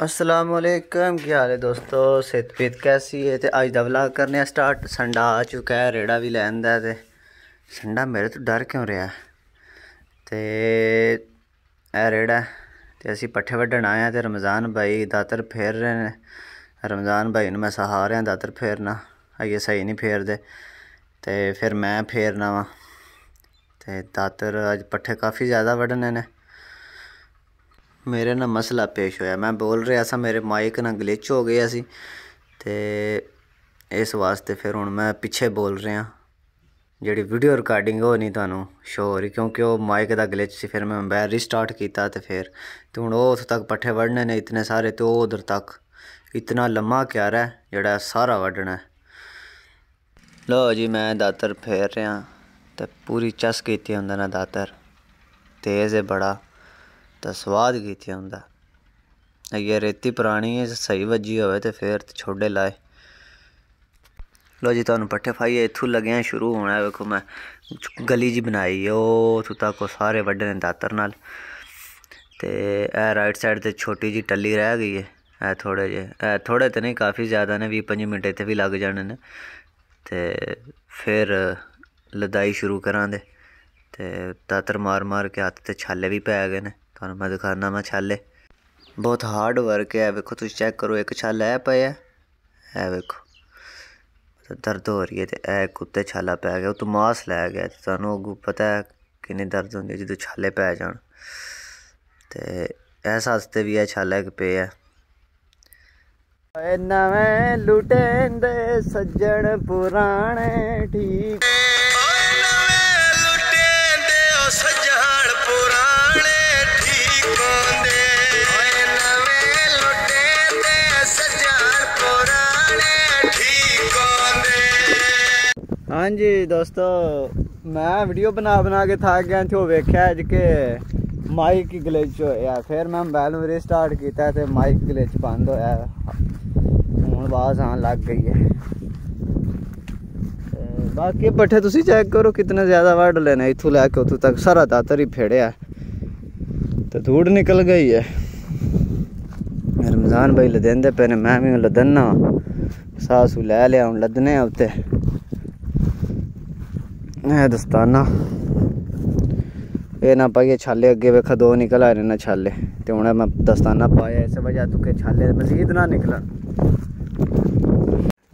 असलकम क्या हाल है दोस्तों सेहत पीत कैसी है तो अज का ब्लाग करने स्टार्ट संडा आ चुका है रेड़ा भी लैंदा है संडा मेरे तो डर क्यों रहा तो यह रेड़ा तो असी पट्ठे व्ढन आए तो रमज़ान भाई दातर फेर रहे हैं रमज़ान भाई ने मैं सहा रहा दातर फेरना आइए सही नहीं फेरते तो फिर मैं फेरना वा तो दातर अज पट्ठे काफ़ी ज़्यादा वढ़ने ने ਮੇਰੇ ਨਾਲ ਮਸਲਾ ਪੇਸ਼ ਹੋਇਆ ਮੈਂ ਬੋਲ ਰਿਹਾ ਸਾਂ ਮੇਰੇ ਮਾਈਕ ਨਾਲ ਗਲਿਚ ਹੋ ਗਿਆ ਸੀ ਤੇ ਇਸ ਵਾਸਤੇ ਫਿਰ ਹੁਣ ਮੈਂ ਪਿੱਛੇ ਬੋਲ ਰਿਹਾ ਜਿਹੜੀ ਵੀਡੀਓ ਰਿਕਾਰਡਿੰਗ ਉਹ ਨਹੀਂ ਤੁਹਾਨੂੰ ਸ਼ੋ ਹੋ ਰਹੀ ਕਿਉਂਕਿ ਉਹ ਮਾਈਕ ਦਾ ਗਲਿਚ ਸੀ ਫਿਰ ਮੈਂ ਮੋਬਾਈਲ ਰੀਸਟਾਰਟ ਕੀਤਾ ਤੇ ਫਿਰ ਤੇ ਹੁਣ ਉਹ ਉੱਥੇ ਤੱਕ ਪੱਠੇ ਵੜਨੇ ਨੇ ਇਤਨੇ ਸਾਰੇ ਤੇ ਉਹ ਉਧਰ ਤੱਕ ਇਤਨਾ ਲੰਮਾ ਕਿਆਰਾ ਜਿਹੜਾ ਸਾਰਾ ਵੜਨਾ ਲੋ ਜੀ ਮੈਂ ਦਾਤਰ ਫੇਰ ਰਿਹਾ ਤੇ ਪੂਰੀ ਚਸ ਕੀਤੀ ਹੁੰਦਾ ਨਾ ਦਾਤਰ ਤੇਜ਼ ਹੈ ਬੜਾ ते सुआद किथे होंदा अगर रेती पुरानी है सही भज्जी हो फिर ते छोडे लाए लो जी तुम पट्ठे फाइए इत्थूं लग्गेआं शुरू होना ऐ मैं गली जी बनाई ओह् उत्थूं तक सारे बड्ढे न दातर नाल ते राइट साइड से छोटी जी टली रह गई है ऐ थोड़े जे ऐ थोड़े तो नहीं काफी ज्यादा ने भी पं'जी मिनट इत्थें भी लग जाने न ते फिर लदाई शुरू करा दे ते दातर मार मार के हाथ से छाले भी पै गए न ਤੁਹਾਨੂੰ ਮੈਂ ਦਿਖਾਣਾ ਮੈਂ ਛਾਲੇ ਬਹੁਤ ਹਾਰਡ ਵਰਕ ਹੈ ਵੇਖੋ ਤੁਸੀਂ ਚੈੱਕ ਕਰੋ ਇੱਕ ਛਾਲ ਹੈ ਪਿਆ ਹੈ ਵੇਖੋ ਦਰਦ ਹੋ ਰਹੀ ਹੈ ਤੇ ਇਹ ਕੁੱਤੇ ਛਾਲਾ ਪੈ ਗਿਆ ਉਹ ਤੋਂ ਮਾਸ ਲੈ ਗਿਆ ਤੁਹਾਨੂੰ ਉਹ ਪਤਾ ਹੈ ਕਿੰਨੇ ਦਰਦ ਹੁੰਦੇ ਜਦੋਂ ਛਾਲੇ ਪੈ ਜਾਣ ਤੇ ਐਸ ਹਸਤੇ ਵੀ ਇਹ ਛਾਲਾ ਇੱਕ ਪਿਆ ਐ ਨਵੇਂ ਲੁਟੇਂਦੇ ਸੱਜਣ ਪੁਰਾਣੇ ਠੀਕ हाँ जी दोस्तों मैं वीडियो बना बना के था गया थो वेख्या अज के माइक गलेच हो फिर मैं मोबाइल में रिस्टार्ट किया तो माइक गलेच बंद हो आवाज आन लग गई है बाकी पट्ठे तुम चेक करो कितने ज़्यादा वर्ड लेने इतों लैके उतों तक सारा दातर ही फेड़िया तो धूड़ निकल गई है रमज़ान भाई लदेंदे पे मैं भी लदना सासू लै लिया हूँ लदने उत्ते ਇਹ ਦਸਤਾਨਾ ਇਹ ਨਾ ਪਾਈਏ ਛਾਲੇ ਅੱਗੇ ਵੇਖਾ ਦੋ ਨਿਕਲ ਆ ਰਹੇ ਨੇ ਛਾਲੇ ਤੇ ਹੁਣ ਮੈਂ ਦਸਤਾਨਾ ਪਾਇਆ ਇਸੇ ਵਜ੍ਹਾ ਤੋਂ ਕਿ ਛਾਲੇ ਮਜ਼ੀਦ ਨਾ ਨਿਕਲਣ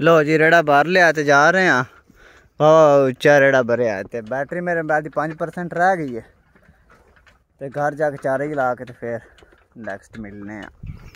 ਲੋ ਜੀ ਰੇੜਾ ਬਾਹਰ ਲਿਆ ਤੇ ਜਾ ਰਹੇ ਆ ਉਹ ਉੱਚਾ ਰੇੜਾ ਭਰਿਆ ਤੇ ਬੈਟਰੀ ਮੇਰੇ ਬਾਅਦ ਦੀ 5% ਰਹਿ ਗਈ ਹੈ ਤੇ ਘਰ ਜਾ ਕੇ ਚਾਰੇ ਹੀ ਲਾ ਕੇ ਤੇ ਫੇਰ ਨੈਕਸਟ ਮਿਲਨੇ ਆ